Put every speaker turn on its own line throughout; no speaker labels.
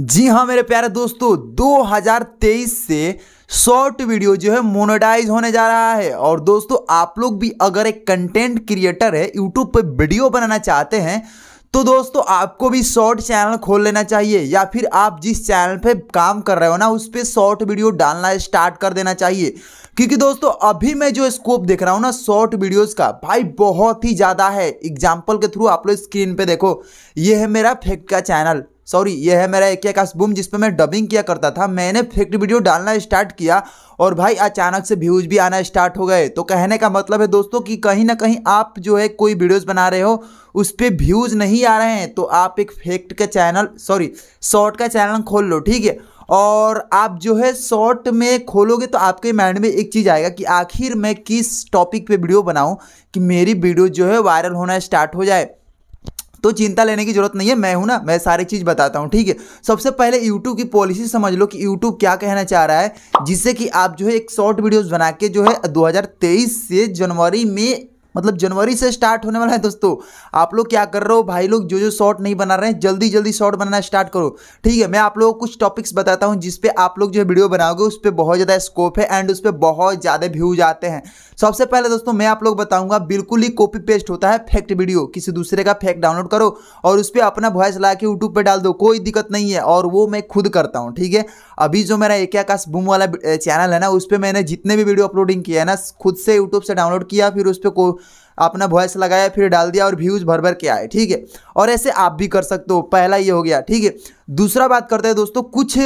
जी हाँ मेरे प्यारे दोस्तों 2023 से शॉर्ट वीडियो जो है मोनोटाइज होने जा रहा है और दोस्तों आप लोग भी अगर एक कंटेंट क्रिएटर है यूट्यूब पर वीडियो बनाना चाहते हैं तो दोस्तों आपको भी शॉर्ट चैनल खोल लेना चाहिए या फिर आप जिस चैनल पे काम कर रहे हो ना उस पर शॉर्ट वीडियो डालना स्टार्ट कर देना चाहिए क्योंकि दोस्तों अभी मैं जो स्कोप देख रहा हूँ ना शॉर्ट वीडियोस का भाई बहुत ही ज़्यादा है एग्जाम्पल के थ्रू आप लोग स्क्रीन पे देखो ये है मेरा फेक का चैनल सॉरी ये है मेरा एक आकाश बूम जिस पर मैं डबिंग किया करता था मैंने फेक्ट वीडियो डालना स्टार्ट किया और भाई अचानक से व्यूज़ भी आना स्टार्ट हो गए तो कहने का मतलब है दोस्तों कि कहीं ना कहीं आप जो है कोई वीडियोस बना रहे हो उस पर व्यूज़ नहीं आ रहे हैं तो आप एक फेक्ट का चैनल सॉरी शॉर्ट का चैनल खोल लो ठीक है और आप जो है शॉर्ट में खोलोगे तो आपके माइंड में एक चीज़ आएगा कि आखिर मैं किस टॉपिक पे वीडियो बनाऊं कि मेरी वीडियो जो है वायरल होना स्टार्ट हो जाए तो चिंता लेने की जरूरत नहीं है मैं हूँ ना मैं सारी चीज़ बताता हूँ ठीक है सबसे पहले यूट्यूब की पॉलिसी समझ लो कि यूट्यूब क्या कहना चाह रहा है जिससे कि आप जो है एक शॉर्ट वीडियोज़ बना के जो है दो से जनवरी में मतलब जनवरी से स्टार्ट होने वाला है दोस्तों आप लोग क्या कर रहे हो भाई लोग जो जो शॉर्ट नहीं बना रहे हैं जल्दी जल्दी शॉर्ट बनाना स्टार्ट करो ठीक है मैं आप लोगों को कुछ टॉपिक्स बताता हूँ जिसपे आप लोग जो वीडियो बनाओगे उस पर बहुत ज़्यादा स्कोप है एंड उस पर बहुत ज़्यादा व्यूज आते हैं सबसे पहले दोस्तों मैं आप लोग बताऊँगा बिल्कुल ही कॉपी पेस्ट होता है फैक्ट वीडियो किसी दूसरे का फैक्ट डाउनलोड करो और उस पर अपना वॉइस ला के यूट्यूब पर डाल दो कोई दिक्कत नहीं है और वो मैं खुद करता हूँ ठीक है अभी जो मेरा एक आकाश बूम वाला चैनल है ना उस पर मैंने जितने भी वीडियो अपलोडिंग किया है ना खुद से यूट्यूब से डाउनलोड किया फिर उस पर अपना वॉइस लगाया फिर डाल दिया और व्यूज़ भर भर के आए ठीक है और ऐसे आप भी कर सकते हो पहला ये हो गया ठीक है दूसरा बात करते हैं दोस्तों कुछ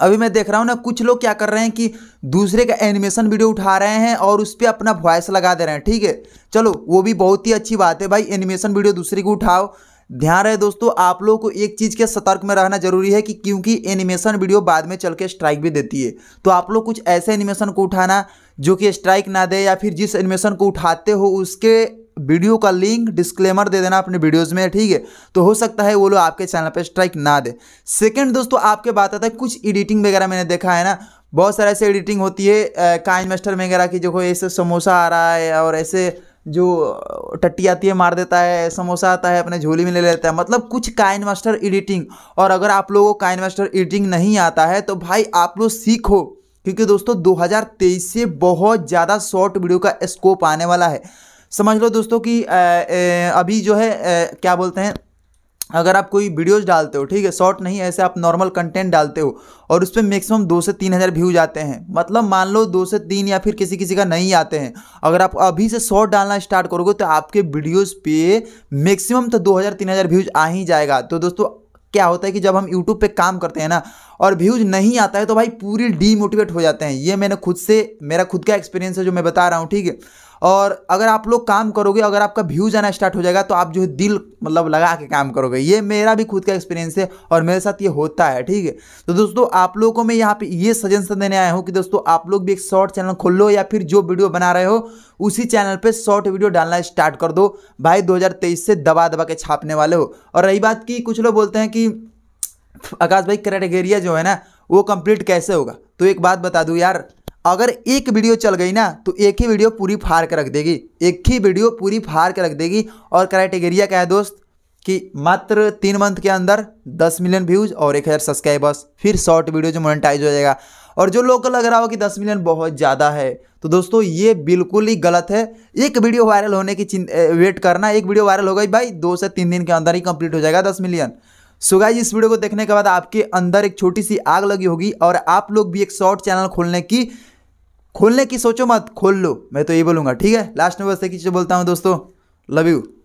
अभी मैं देख रहा हूँ ना कुछ लोग क्या कर रहे हैं कि दूसरे का एनिमेशन वीडियो उठा रहे हैं और उस पर अपना वॉइस लगा दे रहे हैं ठीक है चलो वो भी बहुत ही अच्छी बात है भाई एनिमेशन वीडियो दूसरे को उठाओ ध्यान रहे दोस्तों आप लोगों को एक चीज़ के सतर्क में रहना जरूरी है कि क्योंकि एनिमेशन वीडियो बाद में चल के स्ट्राइक भी देती है तो आप लोग कुछ ऐसे एनिमेशन को उठाना जो कि स्ट्राइक ना दे या फिर जिस एनिमेशन को उठाते हो उसके वीडियो का लिंक डिस्क्लेमर दे देना अपने वीडियोस में ठीक है तो हो सकता है वो लोग आपके चैनल पर स्ट्राइक ना दे सेकंड दोस्तों आपके बात आता है कुछ एडिटिंग वगैरह मैंने देखा है ना बहुत सारे ऐसे एडिटिंग होती है काइन मास्टर वगैरह की जो ऐसे समोसा आ रहा है और ऐसे जो टट्टी आती है मार देता है समोसा आता है अपने झोली में ले लेता है मतलब कुछ काइन मास्टर एडिटिंग और अगर आप लोगों को काइन मास्टर एडिटिंग नहीं आता है तो भाई आप लोग सीखो क्योंकि दोस्तों 2023 से बहुत ज़्यादा शॉर्ट वीडियो का स्कोप आने वाला है समझ लो दोस्तों कि अभी जो है क्या बोलते हैं अगर आप कोई वीडियोस डालते हो ठीक है शॉर्ट नहीं ऐसे आप नॉर्मल कंटेंट डालते हो और उस पर मैक्सिमम दो से तीन हज़ार व्यूज आते हैं मतलब मान लो दो से तीन या फिर किसी किसी का नहीं आते हैं अगर आप अभी से शॉर्ट डालना स्टार्ट करोगे तो आपके वीडियोस पे मैक्सिमम तो दो हज़ार तीन हज़ार व्यूज आ ही जाएगा तो दोस्तों क्या होता है कि जब हम यूट्यूब पे काम करते हैं ना और व्यूज़ नहीं आता है तो भाई पूरी डीमोटिवेट हो जाते हैं ये मैंने खुद से मेरा खुद का एक्सपीरियंस है जो मैं बता रहा हूँ ठीक है और अगर आप लोग काम करोगे अगर आपका व्यूज आना स्टार्ट हो जाएगा तो आप जो है दिल मतलब लगा के काम करोगे ये मेरा भी खुद का एक्सपीरियंस है और मेरे साथ ये होता है ठीक है तो दोस्तों आप लोगों को मैं यहाँ पे ये सजेशन देने आया हूँ कि दोस्तों आप लोग भी एक शॉर्ट चैनल खोल लो या फिर जो वीडियो बना रहे हो उसी चैनल पर शॉर्ट वीडियो डालना स्टार्ट कर दो भाई दो से दबा दबा के छापने वाले हो और रही बात की कुछ लोग बोलते हैं कि आकाश भाई क्राइटेरिया जो है ना वो कंप्लीट कैसे होगा तो एक बात बता दूँ यार अगर एक वीडियो चल गई ना तो एक ही वीडियो पूरी फाड़ के रख देगी एक ही वीडियो पूरी फाड़ के रख देगी और क्राइटेरिया क्या है दोस्त कि मात्र तीन मंथ के अंदर दस मिलियन व्यूज़ और एक हज़ार सब्सक्राइबर्स फिर शॉर्ट वीडियो जो मोनेटाइज हो जाएगा और जो लोग को लग रहा हो कि दस मिलियन बहुत ज़्यादा है तो दोस्तों ये बिल्कुल ही गलत है एक वीडियो वायरल होने की वेट करना एक वीडियो वायरल हो गई भाई दो से तीन दिन के अंदर ही कंप्लीट हो जाएगा दस मिलियन सो गाइज इस वीडियो को देखने के बाद आपके अंदर एक छोटी सी आग लगी होगी और आप लोग भी एक शॉर्ट चैनल खोलने की खोलने की सोचो मत खोल लो मैं तो ये बोलूँगा ठीक है लास्ट में बस एक चीज़ बोलता हूँ दोस्तों लव यू